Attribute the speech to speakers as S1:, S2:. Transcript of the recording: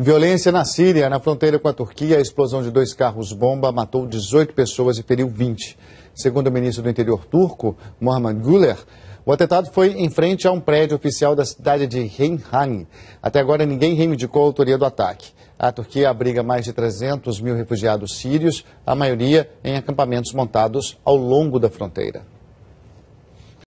S1: Violência na Síria, na fronteira com a Turquia, a explosão de dois carros-bomba matou 18 pessoas e feriu 20. Segundo o ministro do interior turco, Mohamed Güler, o atentado foi em frente a um prédio oficial da cidade de Reyhan. Até agora, ninguém reivindicou a autoria do ataque. A Turquia abriga mais de 300 mil refugiados sírios, a maioria em acampamentos montados ao longo da fronteira.